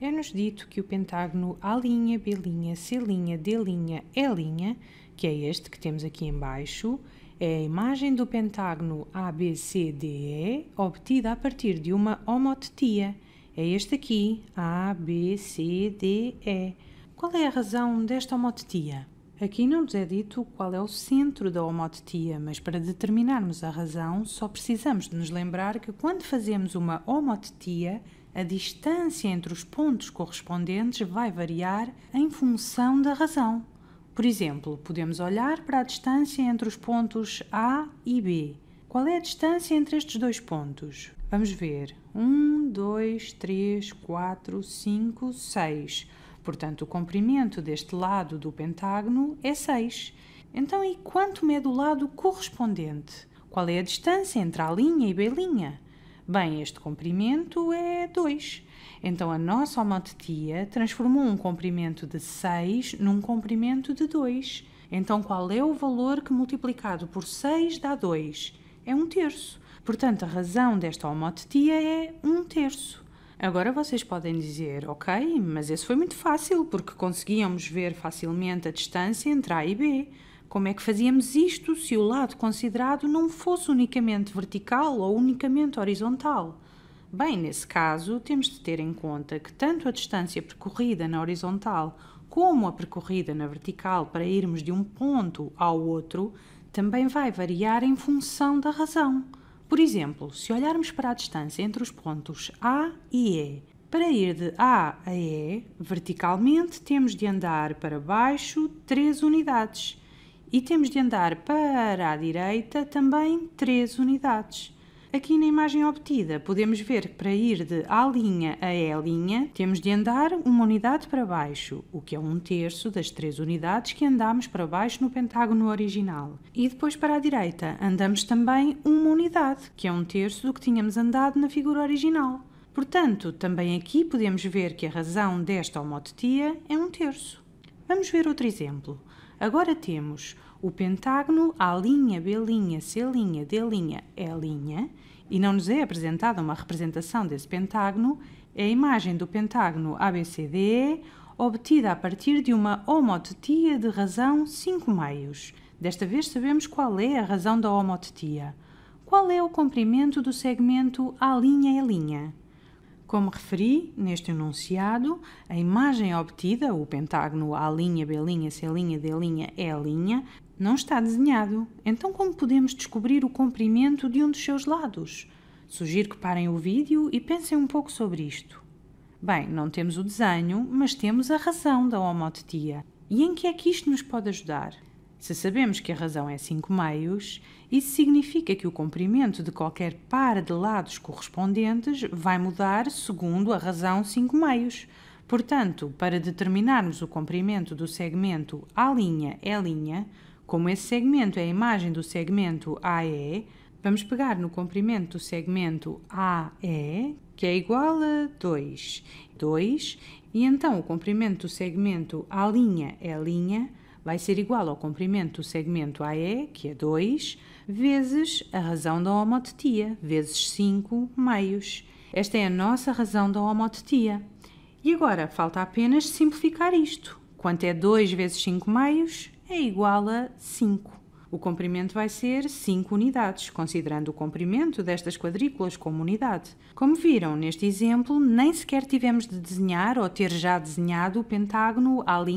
é-nos dito que o pentágono A', B', C', D', E', que é este que temos aqui embaixo, é a imagem do pentágono ABCDE obtida a partir de uma homotetia. É este aqui, ABCDE. Qual é a razão desta homotetia? Aqui não nos é dito qual é o centro da homotetia, mas para determinarmos a razão só precisamos de nos lembrar que quando fazemos uma homotetia, a distância entre os pontos correspondentes vai variar em função da razão. Por exemplo, podemos olhar para a distância entre os pontos A e B. Qual é a distância entre estes dois pontos? Vamos ver. 1, 2, 3, 4, 5, 6. Portanto, o comprimento deste lado do pentágono é 6. Então, e quanto mede é o lado correspondente? Qual é a distância entre A' e B'? Bem, este comprimento é 2. Então a nossa homotetia transformou um comprimento de 6 num comprimento de 2. Então qual é o valor que multiplicado por 6 dá 2? É 1 um terço. Portanto, a razão desta homotetia é 1 um terço. Agora vocês podem dizer, ok, mas esse foi muito fácil, porque conseguíamos ver facilmente a distância entre A e B. Como é que fazíamos isto se o lado considerado não fosse unicamente vertical ou unicamente horizontal? Bem, nesse caso, temos de ter em conta que tanto a distância percorrida na horizontal como a percorrida na vertical para irmos de um ponto ao outro também vai variar em função da razão. Por exemplo, se olharmos para a distância entre os pontos A e E, para ir de A a E verticalmente, temos de andar para baixo 3 unidades e temos de andar para a direita também 3 unidades. Aqui na imagem obtida podemos ver que para ir de A' a E' temos de andar uma unidade para baixo, o que é um terço das três unidades que andámos para baixo no pentágono original. E depois para a direita andamos também uma unidade, que é um terço do que tínhamos andado na figura original. Portanto, também aqui podemos ver que a razão desta homotetia é um terço. Vamos ver outro exemplo. Agora temos o pentágono A', B', C', D', E', e não nos é apresentada uma representação desse pentágono, é a imagem do pentágono ABCDE obtida a partir de uma homotetia de razão 5 meios. Desta vez sabemos qual é a razão da homotetia. Qual é o comprimento do segmento A', E'? Como referi neste enunciado, a imagem obtida, o pentágono A', B', C', D', E', não está desenhado. Então, como podemos descobrir o comprimento de um dos seus lados? Sugiro que parem o vídeo e pensem um pouco sobre isto. Bem, não temos o desenho, mas temos a razão da homotetia. E em que é que isto nos pode ajudar? Se sabemos que a razão é 5 meios, isso significa que o comprimento de qualquer par de lados correspondentes vai mudar segundo a razão 5 meios. Portanto, para determinarmos o comprimento do segmento A'E', como esse segmento é a imagem do segmento AE, vamos pegar no comprimento do segmento AE, que é igual a 2, 2, e então o comprimento do segmento A'E' é vai ser igual ao comprimento do segmento AE, que é 2, vezes a razão da homotetia, vezes 5 meios. Esta é a nossa razão da homotetia. E agora falta apenas simplificar isto. Quanto é 2 vezes 5 meios? É igual a 5. O comprimento vai ser 5 unidades, considerando o comprimento destas quadrículas como unidade. Como viram neste exemplo, nem sequer tivemos de desenhar ou ter já desenhado o pentágono A', B',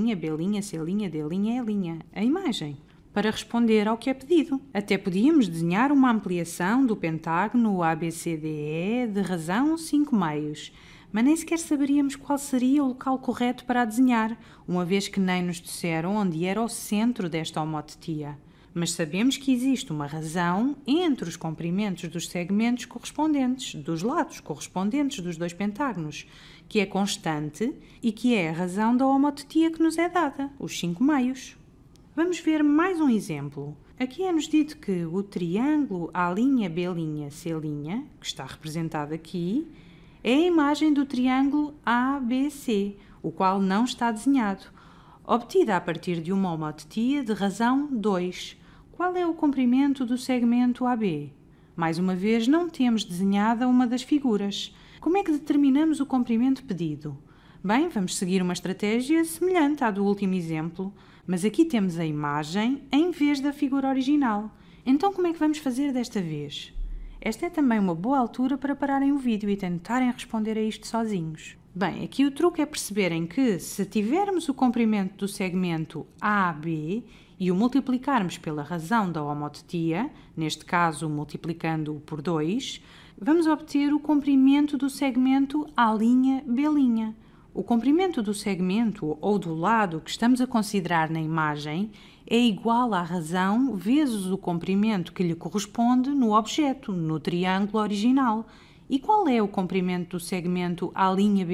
C', D', E', a imagem para responder ao que é pedido. Até podíamos desenhar uma ampliação do pentágono ABCDE de razão 5 meios, mas nem sequer saberíamos qual seria o local correto para a desenhar, uma vez que nem nos disseram onde era o centro desta homotetia mas sabemos que existe uma razão entre os comprimentos dos segmentos correspondentes, dos lados correspondentes dos dois pentágonos, que é constante e que é a razão da homotetia que nos é dada, os cinco meios. Vamos ver mais um exemplo. Aqui é-nos dito que o triângulo A', B', C', que está representado aqui, é a imagem do triângulo ABC, o qual não está desenhado, obtida a partir de uma homotetia de razão 2, qual é o comprimento do segmento AB? Mais uma vez, não temos desenhada uma das figuras. Como é que determinamos o comprimento pedido? Bem, vamos seguir uma estratégia semelhante à do último exemplo, mas aqui temos a imagem em vez da figura original. Então, como é que vamos fazer desta vez? Esta é também uma boa altura para pararem o vídeo e tentarem responder a isto sozinhos. Bem, aqui o truque é perceberem que se tivermos o comprimento do segmento AB e o multiplicarmos pela razão da homotetia, neste caso multiplicando-o por 2, vamos obter o comprimento do segmento A'B'. O comprimento do segmento ou do lado que estamos a considerar na imagem é igual à razão vezes o comprimento que lhe corresponde no objeto, no triângulo original. E qual é o comprimento do segmento A'B'?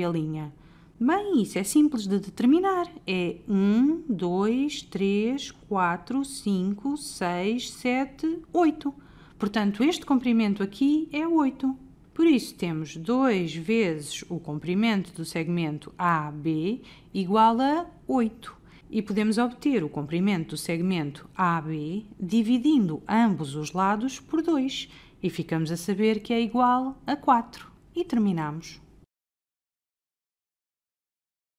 Bem, isso é simples de determinar. É 1, 2, 3, 4, 5, 6, 7, 8. Portanto, este comprimento aqui é 8. Por isso, temos 2 vezes o comprimento do segmento AB igual a 8. E podemos obter o comprimento do segmento AB dividindo ambos os lados por 2, e ficamos a saber que é igual a 4 e terminamos.